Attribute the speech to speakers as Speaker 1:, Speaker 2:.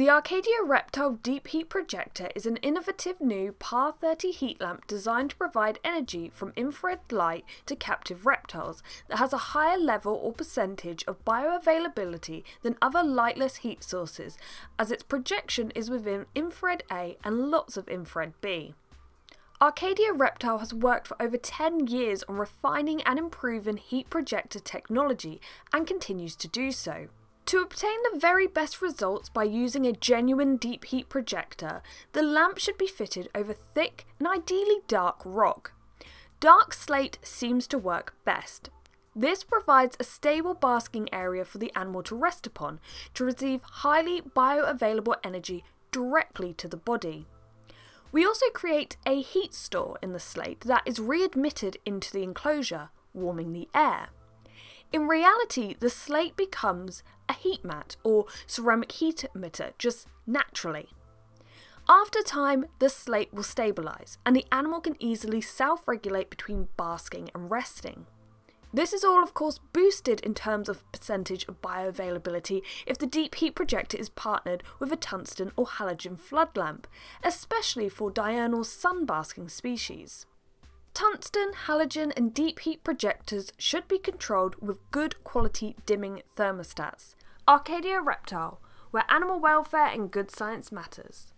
Speaker 1: The Arcadia Reptile Deep Heat Projector is an innovative new PAR 30 heat lamp designed to provide energy from infrared light to captive reptiles that has a higher level or percentage of bioavailability than other lightless heat sources, as its projection is within infrared A and lots of infrared B. Arcadia Reptile has worked for over 10 years on refining and improving heat projector technology and continues to do so. To obtain the very best results by using a genuine deep heat projector, the lamp should be fitted over thick and ideally dark rock. Dark slate seems to work best. This provides a stable basking area for the animal to rest upon to receive highly bioavailable energy directly to the body. We also create a heat store in the slate that is readmitted into the enclosure, warming the air. In reality, the slate becomes a heat mat or ceramic heat emitter just naturally. After time, the slate will stabilise and the animal can easily self regulate between basking and resting. This is all, of course, boosted in terms of percentage of bioavailability if the deep heat projector is partnered with a tungsten or halogen flood lamp, especially for diurnal sunbasking species. Tungsten, halogen and deep heat projectors should be controlled with good quality dimming thermostats. Arcadia Reptile, where animal welfare and good science matters.